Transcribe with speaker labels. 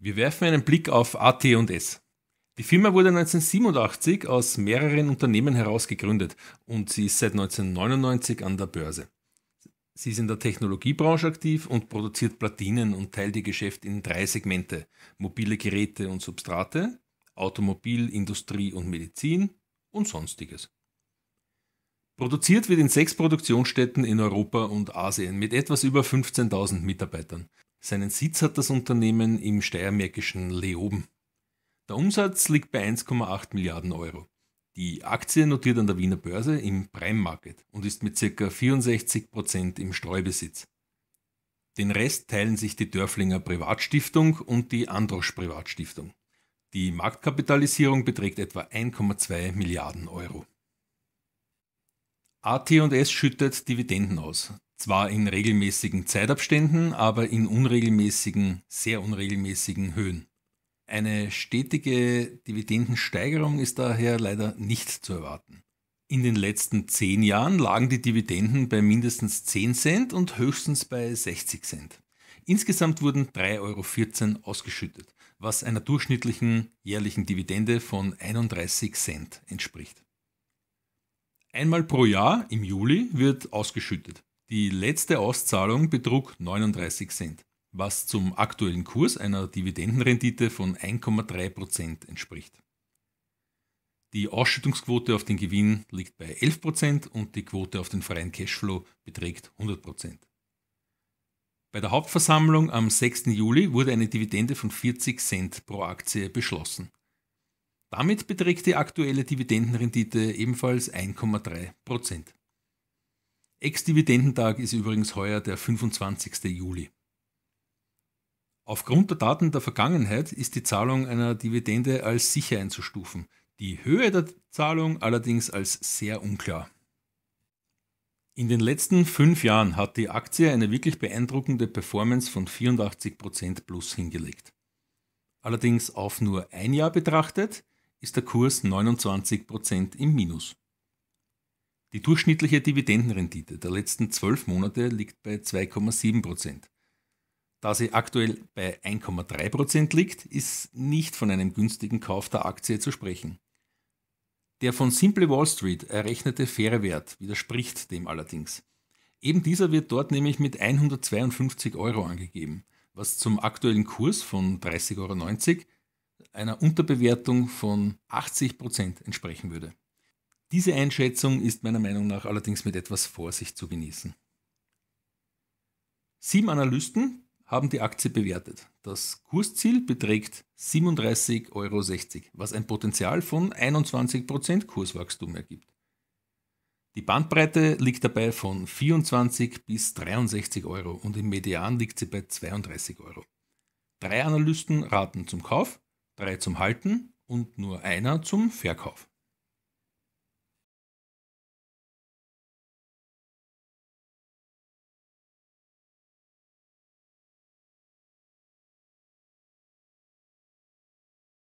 Speaker 1: Wir werfen einen Blick auf AT&S. Die Firma wurde 1987 aus mehreren Unternehmen heraus gegründet und sie ist seit 1999 an der Börse. Sie ist in der Technologiebranche aktiv und produziert Platinen und teilt ihr Geschäft in drei Segmente: mobile Geräte und Substrate, Automobil, Industrie und Medizin und sonstiges. Produziert wird in sechs Produktionsstätten in Europa und Asien mit etwas über 15.000 Mitarbeitern. Seinen Sitz hat das Unternehmen im steiermärkischen Leoben. Der Umsatz liegt bei 1,8 Milliarden Euro. Die Aktie notiert an der Wiener Börse im Prime Market und ist mit ca. 64% Prozent im Streubesitz. Den Rest teilen sich die Dörflinger Privatstiftung und die Androsch Privatstiftung. Die Marktkapitalisierung beträgt etwa 1,2 Milliarden Euro. AT&S schüttet Dividenden aus. Zwar in regelmäßigen Zeitabständen, aber in unregelmäßigen, sehr unregelmäßigen Höhen. Eine stetige Dividendensteigerung ist daher leider nicht zu erwarten. In den letzten zehn Jahren lagen die Dividenden bei mindestens 10 Cent und höchstens bei 60 Cent. Insgesamt wurden 3,14 Euro ausgeschüttet, was einer durchschnittlichen jährlichen Dividende von 31 Cent entspricht. Einmal pro Jahr im Juli wird ausgeschüttet. Die letzte Auszahlung betrug 39 Cent, was zum aktuellen Kurs einer Dividendenrendite von 1,3 Prozent entspricht. Die Ausschüttungsquote auf den Gewinn liegt bei 11% Prozent und die Quote auf den freien Cashflow beträgt 100%. Prozent. Bei der Hauptversammlung am 6. Juli wurde eine Dividende von 40 Cent pro Aktie beschlossen. Damit beträgt die aktuelle Dividendenrendite ebenfalls 1,3 Prozent. Ex-Dividendentag ist übrigens heuer der 25. Juli. Aufgrund der Daten der Vergangenheit ist die Zahlung einer Dividende als sicher einzustufen, die Höhe der Zahlung allerdings als sehr unklar. In den letzten fünf Jahren hat die Aktie eine wirklich beeindruckende Performance von 84% plus hingelegt. Allerdings auf nur ein Jahr betrachtet ist der Kurs 29% im Minus. Die durchschnittliche Dividendenrendite der letzten zwölf Monate liegt bei 2,7 Prozent. Da sie aktuell bei 1,3 Prozent liegt, ist nicht von einem günstigen Kauf der Aktie zu sprechen. Der von Simple Wall Street errechnete faire Wert widerspricht dem allerdings. Eben dieser wird dort nämlich mit 152 Euro angegeben, was zum aktuellen Kurs von 30,90 Euro einer Unterbewertung von 80 Prozent entsprechen würde. Diese Einschätzung ist meiner Meinung nach allerdings mit etwas Vorsicht zu genießen. Sieben Analysten haben die Aktie bewertet. Das Kursziel beträgt 37,60 Euro, was ein Potenzial von 21% Kurswachstum ergibt. Die Bandbreite liegt dabei von 24 bis 63 Euro und im Median liegt sie bei 32 Euro. Drei Analysten raten zum Kauf, drei zum Halten und nur einer zum Verkauf.